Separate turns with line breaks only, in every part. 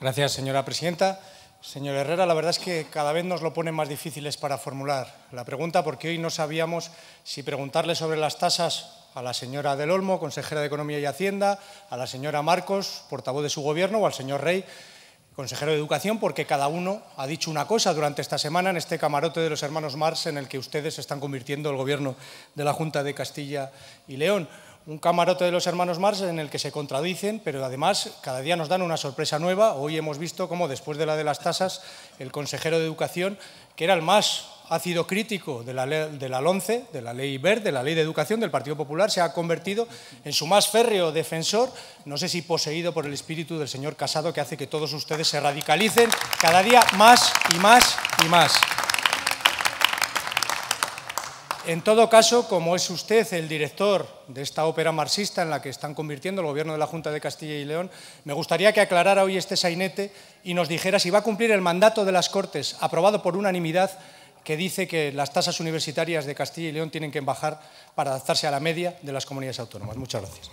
Gracias, señora presidenta. Señor Herrera, la verdad es que cada vez nos lo ponen más difíciles para formular la pregunta porque hoy no sabíamos si preguntarle sobre las tasas a la señora Del Olmo, consejera de Economía y Hacienda, a la señora Marcos, portavoz de su gobierno, o al señor Rey, consejero de Educación, porque cada uno ha dicho una cosa durante esta semana en este camarote de los hermanos Mars en el que ustedes están convirtiendo el gobierno de la Junta de Castilla y León un camarote de los hermanos Marx en el que se contradicen, pero además cada día nos dan una sorpresa nueva. Hoy hemos visto cómo después de la de las tasas, el consejero de Educación, que era el más ácido crítico de la, de la LONCE, de la ley verde, de la ley de educación del Partido Popular, se ha convertido en su más férreo defensor, no sé si poseído por el espíritu del señor Casado, que hace que todos ustedes se radicalicen cada día más y más y más. En todo caso, como es usted el director de esta ópera marxista en la que están convirtiendo el gobierno de la Junta de Castilla y León, me gustaría que aclarara hoy este sainete y nos dijera si va a cumplir el mandato de las Cortes, aprobado por unanimidad, que dice que las tasas universitarias de Castilla y León tienen que bajar para adaptarse a la media de las comunidades autónomas. Muchas gracias.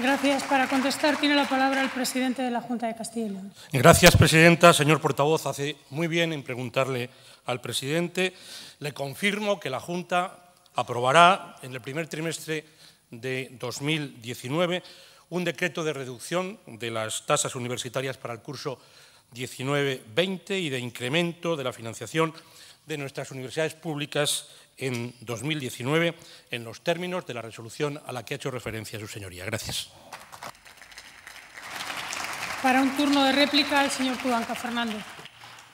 Gracias. Para contestar tiene la palabra el presidente de la Junta de Castilla
Gracias, presidenta. Señor portavoz, hace muy bien en preguntarle al presidente. Le confirmo que la Junta aprobará en el primer trimestre de 2019 un decreto de reducción de las tasas universitarias para el curso 19-20 y de incremento de la financiación de nuestras universidades públicas en 2019 en los términos de la resolución a la que ha hecho referencia su señoría. Gracias.
Para un turno de réplica, el señor Cudanca Fernández.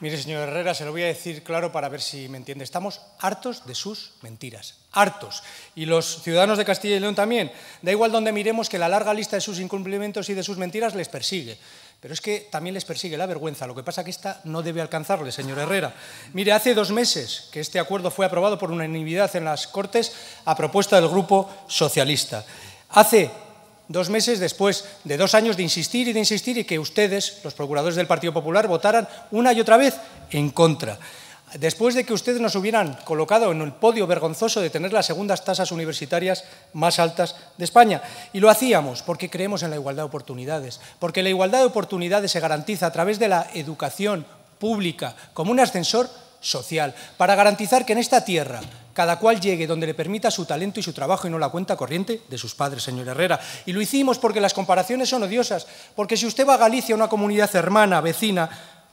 Mire, señor Herrera, se lo voy a decir claro para ver si me entiende. Estamos hartos de sus mentiras, hartos. Y los ciudadanos de Castilla y León también. Da igual donde miremos que la larga lista de sus incumplimientos y de sus mentiras les persigue. Pero es que también les persigue la vergüenza, lo que pasa es que esta no debe alcanzarle, señor Herrera. Mire, hace dos meses que este acuerdo fue aprobado por unanimidad en las Cortes a propuesta del Grupo Socialista. Hace dos meses después de dos años de insistir y de insistir y que ustedes, los procuradores del Partido Popular, votaran una y otra vez en contra después de que ustedes nos hubieran colocado en el podio vergonzoso de tener las segundas tasas universitarias más altas de España. Y lo hacíamos porque creemos en la igualdad de oportunidades, porque la igualdad de oportunidades se garantiza a través de la educación pública como un ascensor social, para garantizar que en esta tierra cada cual llegue donde le permita su talento y su trabajo y no la cuenta corriente de sus padres, señor Herrera. Y lo hicimos porque las comparaciones son odiosas, porque si usted va a Galicia, una comunidad hermana, vecina,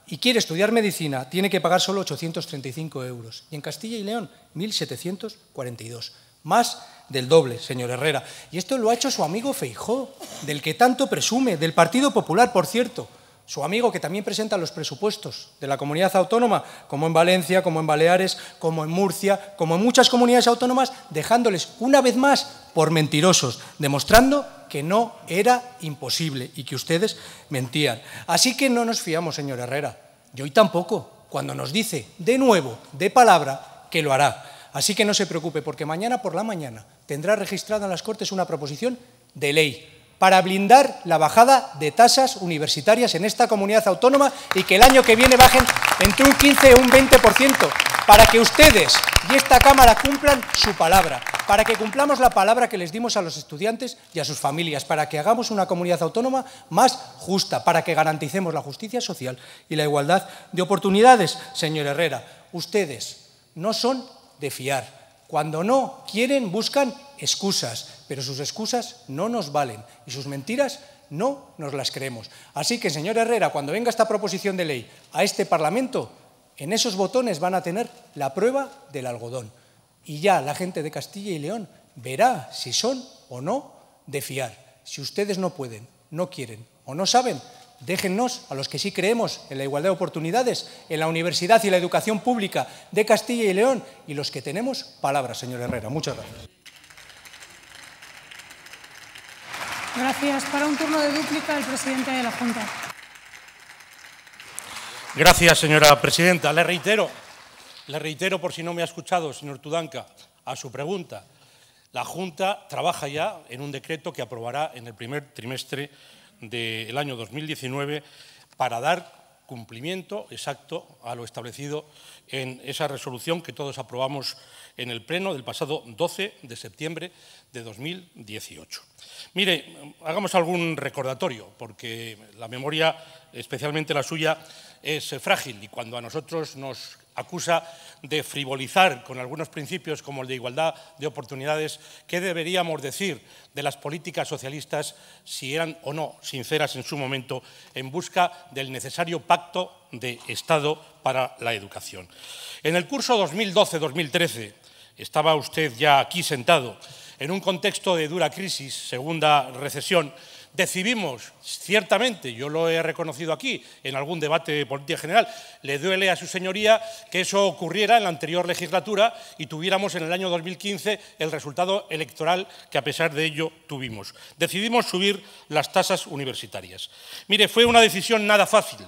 y quiere estudiar medicina, tiene que pagar solo 835 euros. Y en Castilla y León, 1.742. Más del doble, señor Herrera. Y esto lo ha hecho su amigo Feijó, del que tanto presume, del Partido Popular, por cierto. Su amigo que también presenta los presupuestos de la comunidad autónoma, como en Valencia, como en Baleares, como en Murcia, como en muchas comunidades autónomas, dejándoles una vez más por mentirosos, demostrando que no era imposible y que ustedes mentían. Así que no nos fiamos, señor Herrera. Y hoy tampoco, cuando nos dice de nuevo, de palabra, que lo hará. Así que no se preocupe, porque mañana por la mañana tendrá registrada en las Cortes una proposición de ley para blindar la bajada de tasas universitarias en esta comunidad autónoma y que el año que viene bajen entre un 15 y un 20%, para que ustedes y esta Cámara cumplan su palabra, para que cumplamos la palabra que les dimos a los estudiantes y a sus familias, para que hagamos una comunidad autónoma más justa, para que garanticemos la justicia social y la igualdad de oportunidades. Señor Herrera, ustedes no son de fiar cuando no quieren, buscan excusas, pero sus excusas no nos valen y sus mentiras no nos las creemos. Así que, señor Herrera, cuando venga esta proposición de ley a este Parlamento, en esos botones van a tener la prueba del algodón. Y ya la gente de Castilla y León verá si son o no de fiar. Si ustedes no pueden, no quieren o no saben, déjennos, a los que sí creemos en la igualdad de oportunidades, en la universidad y la educación pública de Castilla y León, y los que tenemos, palabras, señor Herrera. Muchas gracias. Gracias. Para un turno de dúplica, el presidente de la Junta.
Gracias, señora presidenta. Le reitero, le reitero por si no me ha escuchado, señor Tudanca, a su pregunta. La Junta trabaja ya en un decreto que aprobará en el primer trimestre del año 2019 para dar cumplimiento exacto a lo establecido en esa resolución que todos aprobamos en el Pleno del pasado 12 de septiembre de 2018. Mire, hagamos algún recordatorio, porque la memoria, especialmente la suya, es frágil y cuando a nosotros nos acusa de frivolizar con algunos principios como el de igualdad de oportunidades, ¿qué deberíamos decir de las políticas socialistas, si eran o no sinceras en su momento, en busca del necesario pacto de Estado para la educación? En el curso 2012-2013, estaba usted ya aquí sentado, en un contexto de dura crisis, segunda recesión, Decidimos, ciertamente, yo lo he reconocido aquí en algún debate de política general, le duele a su señoría que eso ocurriera en la anterior legislatura y tuviéramos en el año 2015 el resultado electoral que a pesar de ello tuvimos. Decidimos subir las tasas universitarias. Mire, fue una decisión nada fácil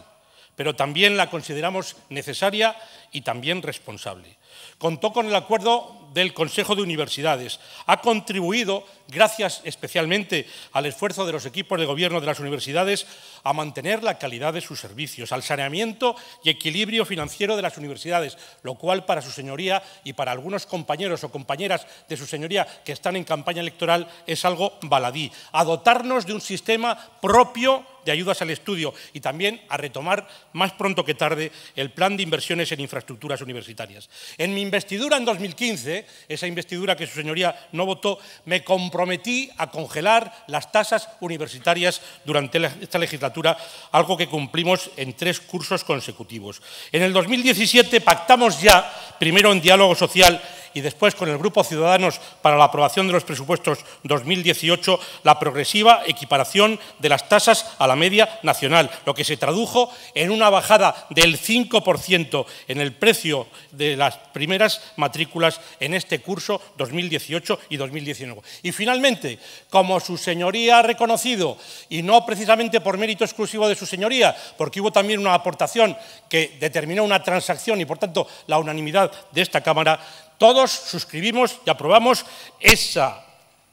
pero también la consideramos necesaria y también responsable. Contó con el acuerdo del Consejo de Universidades. Ha contribuido, gracias especialmente al esfuerzo de los equipos de gobierno de las universidades, a mantener la calidad de sus servicios, al saneamiento y equilibrio financiero de las universidades, lo cual para su señoría y para algunos compañeros o compañeras de su señoría que están en campaña electoral es algo baladí. A de un sistema propio de ayudas al estudio y también a retomar más pronto que tarde el plan de inversiones en infraestructuras universitarias. En mi investidura en 2015, esa investidura que su señoría no votó, me comprometí a congelar las tasas universitarias durante esta legislatura, algo que cumplimos en tres cursos consecutivos. En el 2017 pactamos ya, primero en diálogo social y después con el Grupo Ciudadanos para la aprobación de los presupuestos 2018, la progresiva equiparación de las tasas a la media nacional, lo que se tradujo en una bajada del 5% en el precio de las primeras matrículas en este curso 2018 y 2019. Y finalmente, como su señoría ha reconocido, y no precisamente por mérito exclusivo de su señoría, porque hubo también una aportación que determinó una transacción y por tanto la unanimidad de esta Cámara, todos suscribimos y aprobamos esa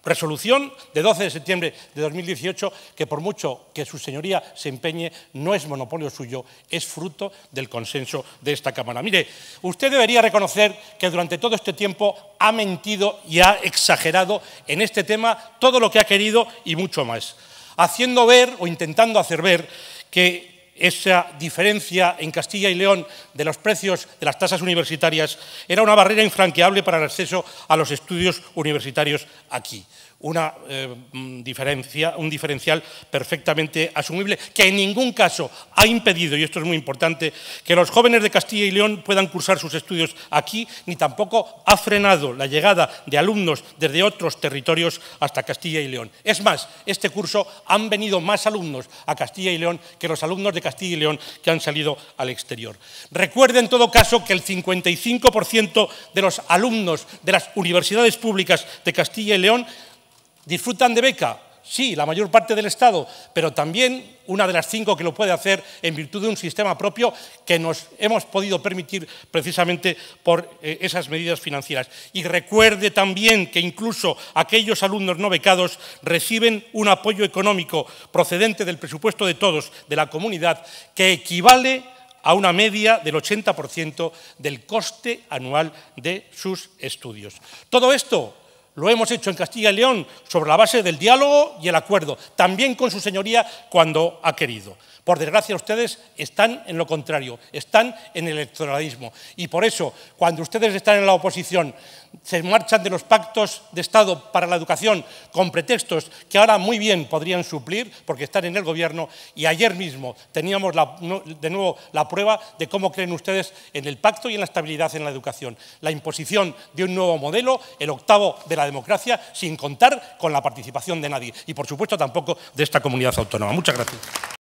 resolución de 12 de septiembre de 2018, que por mucho que su señoría se empeñe, no es monopolio suyo, es fruto del consenso de esta Cámara. Mire, usted debería reconocer que durante todo este tiempo ha mentido y ha exagerado en este tema todo lo que ha querido y mucho más, haciendo ver o intentando hacer ver que esa diferencia en Castilla y León de los precios de las tasas universitarias era una barrera infranqueable para el acceso a los estudios universitarios aquí una, eh, mm, diferencia, un diferencial perfectamente asumible que en ningún caso ha impedido, y esto es muy importante, que los jóvenes de Castilla y León puedan cursar sus estudios aquí, ni tampoco ha frenado la llegada de alumnos desde otros territorios hasta Castilla y León. Es más, este curso han venido más alumnos a Castilla y León que los alumnos de Castilla y León que han salido al exterior. Recuerde en todo caso que el 55% de los alumnos de las universidades públicas de Castilla y León ¿Disfrutan de beca? Sí, la mayor parte del Estado, pero también una de las cinco que lo puede hacer en virtud de un sistema propio que nos hemos podido permitir precisamente por eh, esas medidas financieras. Y recuerde también que incluso aquellos alumnos no becados reciben un apoyo económico procedente del presupuesto de todos, de la comunidad, que equivale a una media del 80% del coste anual de sus estudios. Todo esto lo hemos hecho en Castilla y León sobre la base del diálogo y el acuerdo, también con su señoría cuando ha querido. Por desgracia, ustedes están en lo contrario, están en el electoralismo. Y por eso, cuando ustedes están en la oposición se marchan de los pactos de Estado para la educación con pretextos que ahora muy bien podrían suplir porque están en el Gobierno y ayer mismo teníamos de nuevo la prueba de cómo creen ustedes en el pacto y en la estabilidad en la educación. La imposición de un nuevo modelo, el octavo de la democracia, sin contar con la participación de nadie y, por supuesto, tampoco de esta comunidad autónoma. Muchas gracias.